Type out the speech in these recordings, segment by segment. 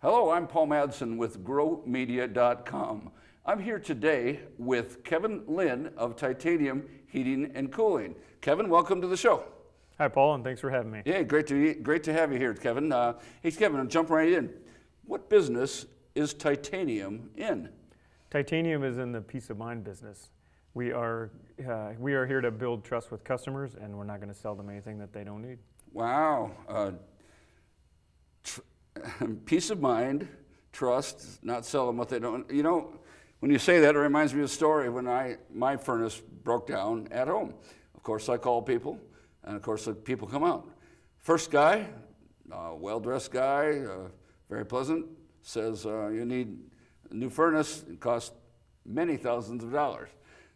Hello, I'm Paul Madsen with growmedia.com. I'm here today with Kevin Lynn of Titanium Heating and Cooling. Kevin, welcome to the show. Hi, Paul, and thanks for having me. Yeah, great to great to have you here, Kevin. Uh, hey, Kevin, I'll jump right in. What business is Titanium in? Titanium is in the peace of mind business. We are uh, we are here to build trust with customers, and we're not going to sell them anything that they don't need. Wow. Uh, peace of mind, trust, not sell them what they don't. You know, when you say that, it reminds me of a story when I, my furnace broke down at home. Of course, I call people, and of course, people come out. First guy, uh, well dressed guy, uh, very pleasant, says, uh, You need a new furnace. It costs many thousands of dollars.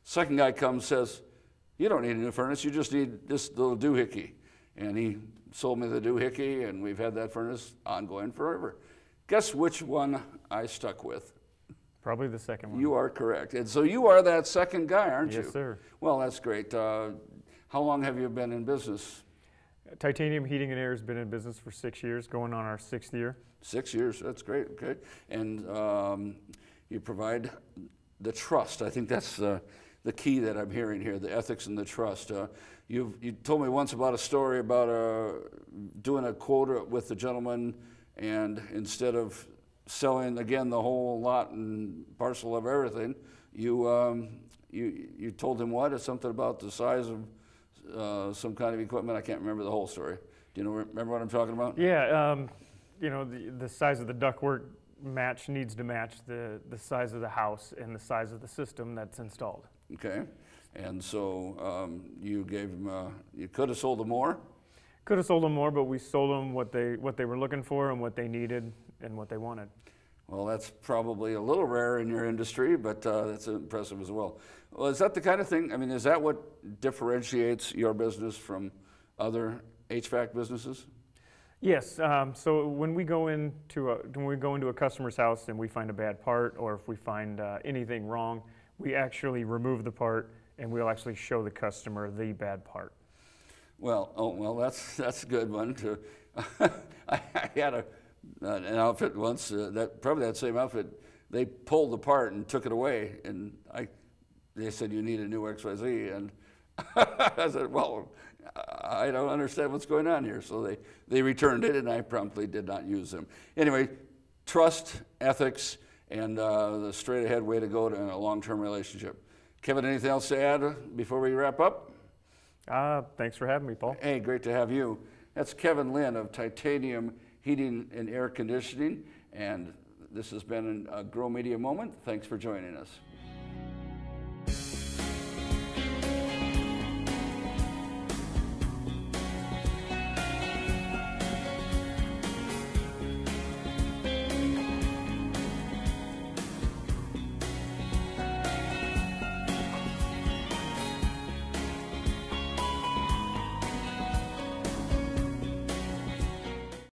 Second guy comes, says, You don't need a new furnace, you just need this little doohickey. And he sold me the doohickey, and we've had that furnace ongoing forever. Guess which one I stuck with? Probably the second one. You are correct. And so you are that second guy, aren't yes, you? Yes, sir. Well, that's great. Uh, how long have you been in business? Titanium Heating and Air has been in business for six years, going on our sixth year. Six years, that's great, okay. And um, you provide the trust. I think that's uh, the key that I'm hearing here, the ethics and the trust. Uh, you you told me once about a story about uh, doing a quota with the gentleman, and instead of selling again the whole lot and parcel of everything, you um, you you told him what? It's something about the size of uh, some kind of equipment. I can't remember the whole story. Do you know, remember what I'm talking about? Yeah, um, you know the the size of the ductwork match needs to match the, the size of the house and the size of the system that's installed. Okay? And so um, you gave them, uh, you could have sold them more? Could have sold them more, but we sold them what they, what they were looking for and what they needed and what they wanted. Well, that's probably a little rare in your industry, but uh, that's impressive as well. Well, is that the kind of thing? I mean, is that what differentiates your business from other HVAC businesses? Yes. Um, so when we go into a, when we go into a customer's house and we find a bad part, or if we find uh, anything wrong, we actually remove the part and we'll actually show the customer the bad part. Well, oh, well, that's, that's a good one too. I had a, an outfit once, uh, that probably that same outfit, they pulled the part and took it away and I, they said, you need a new XYZ. And I said, well, I don't understand what's going on here. So they, they returned it and I promptly did not use them. Anyway, trust, ethics, and uh, the straight ahead way to go to a long term relationship. Kevin, anything else to add before we wrap up? Uh, thanks for having me, Paul. Hey, great to have you. That's Kevin Lynn of Titanium Heating and Air Conditioning, and this has been a Grow Media Moment. Thanks for joining us.